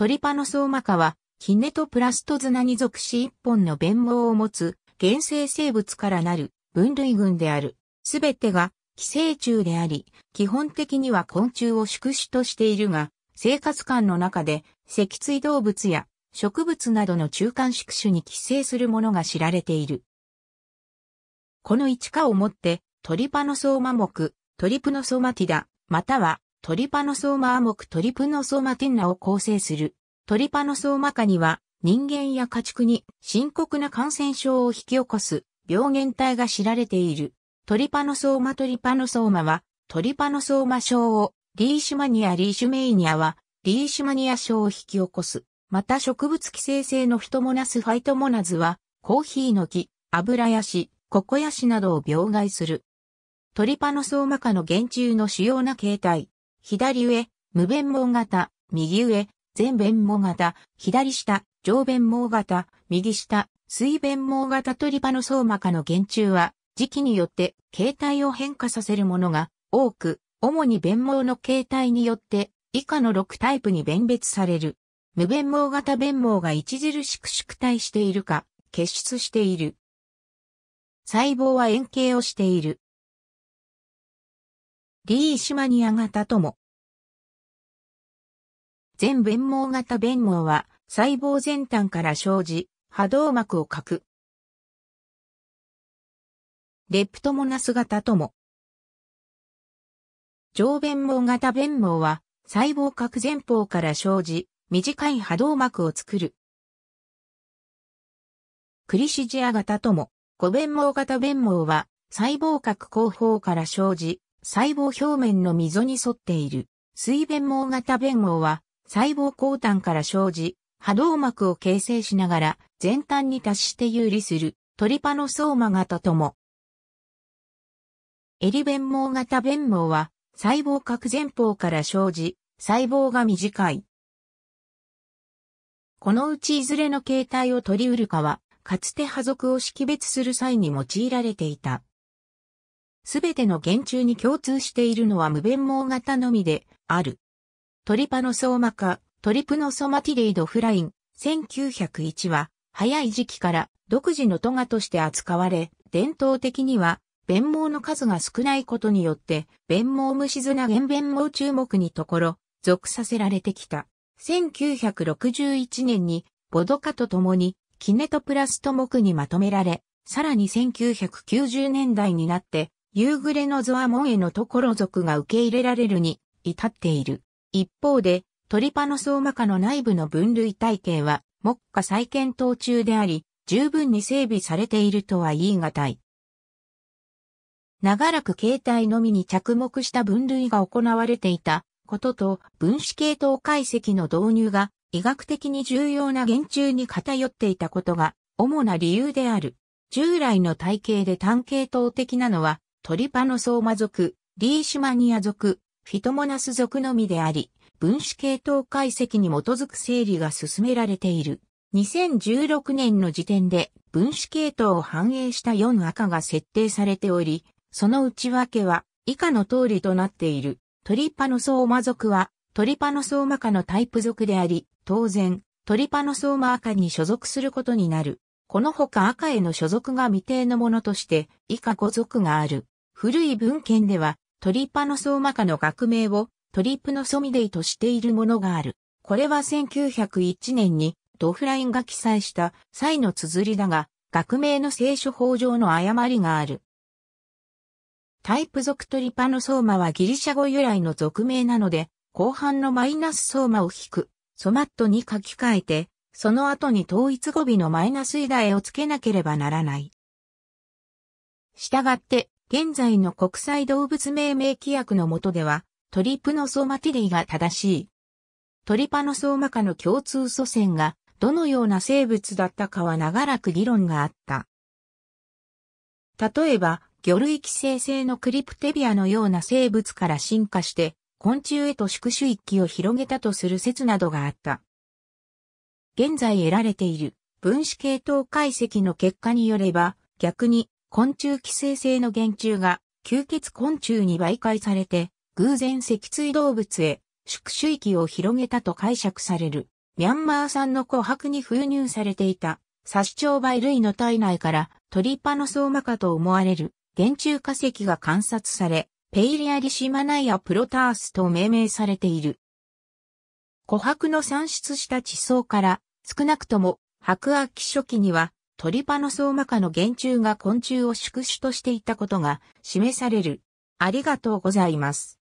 トリパノソーマカは、キネトプラストズナに属し一本の弁毛を持つ、原生生物からなる分類群である。すべてが寄生虫であり、基本的には昆虫を宿主としているが、生活間の中で脊椎動物や植物などの中間宿主に寄生するものが知られている。この一科をもってトリパノソーマ目、トリプノソーマティダ、またはトリパノソーマア目トリプノソーマティンナを構成する。トリパノソーマ科には、人間や家畜に深刻な感染症を引き起こす病原体が知られている。トリパノソーマトリパノソーマは、トリパノソーマ症を、リーシュマニアリーシュメイニアは、リーシュマニア症を引き起こす。また植物寄生性のヒトモナスファイトモナズは、コーヒーの木、油ヤシ、ココヤシなどを病害する。トリパノソーマ科の原虫の主要な形態。左上、無弁毛型、右上、前弁毛型、左下、上弁毛型、右下、水弁毛型トリノの相馬科の原虫は、時期によって形態を変化させるものが多く、主に弁毛の形態によって以下の6タイプに弁別される。無弁毛型弁毛が著しく縮退しているか、結出している。細胞は円形をしている。リーシマニア型とも、全弁網型弁網は細胞全端から生じ、波動膜を欠く。レプトモナス型とも。上弁網型弁網は細胞核前方から生じ、短い波動膜を作る。クリシジア型とも、五弁網型弁網は細胞核後方から生じ、細胞表面の溝に沿っている。水弁網型弁網は細胞後端から生じ、波動膜を形成しながら前端に達して有利するトリパノソーマ型とも。エリ弁毛型弁毛は細胞核前方から生じ、細胞が短い。このうちいずれの形態を取り得るかは、かつて波族を識別する際に用いられていた。すべての原虫に共通しているのは無弁網型のみである。トリパノソーマカ、トリプノソマティレイドフライン、1901は、早い時期から独自のトガとして扱われ、伝統的には、弁毛の数が少ないことによって、弁毛虫綱原弁毛注目にところ、属させられてきた。1961年に、ボドカと共に、キネトプラスト目にまとめられ、さらに1990年代になって、夕暮れのゾアモンへのところ族が受け入れられるに至っている。一方で、トリパノソーマ科の内部の分類体系は、目下再検討中であり、十分に整備されているとは言い難い。長らく形態のみに着目した分類が行われていたことと分子系統解析の導入が医学的に重要な言中に偏っていたことが主な理由である。従来の体系で単系統的なのはトリパノソーマ族、リーシュマニア族、フィトモナス属のみであり、分子系統解析に基づく整理が進められている。2016年の時点で分子系統を反映した4赤が設定されており、その内訳は以下の通りとなっている。トリパノソーマ属はトリパノソーマ科のタイプ属であり、当然、トリパノソーマ赤に所属することになる。このほか赤への所属が未定のものとして以下5属がある。古い文献ではトリパノソーマ科の学名をトリプノソミデイとしているものがある。これは1901年にドフラインが記載した際の綴りだが、学名の聖書法上の誤りがある。タイプ属トリパノソーマはギリシャ語由来の属名なので、後半のマイナスソーマを引く、ソマットに書き換えて、その後に統一語尾のマイナスイダエをつけなければならない。したがって、現在の国際動物命名規約の下では、トリプノソーマティリーが正しい。トリパノソーマ科の共通祖先が、どのような生物だったかは長らく議論があった。例えば、魚類寄生性のクリプテビアのような生物から進化して、昆虫へと宿主域を広げたとする説などがあった。現在得られている分子系統解析の結果によれば、逆に昆虫寄生性の原虫が吸血昆虫に媒介されて、偶然脊椎動物へ宿主域を広げたと解釈される。ミャンマー産の琥珀に封入されていた殺バイ類の体内からトリパノソーマカと思われる原虫化石が観察され、ペイリアリシマナイアプロタースと命名されている。琥珀の産出した地層から少なくとも白亜紀初期にはトリパノソーマ科の原虫が昆虫を宿主としていたことが示される。ありがとうございます。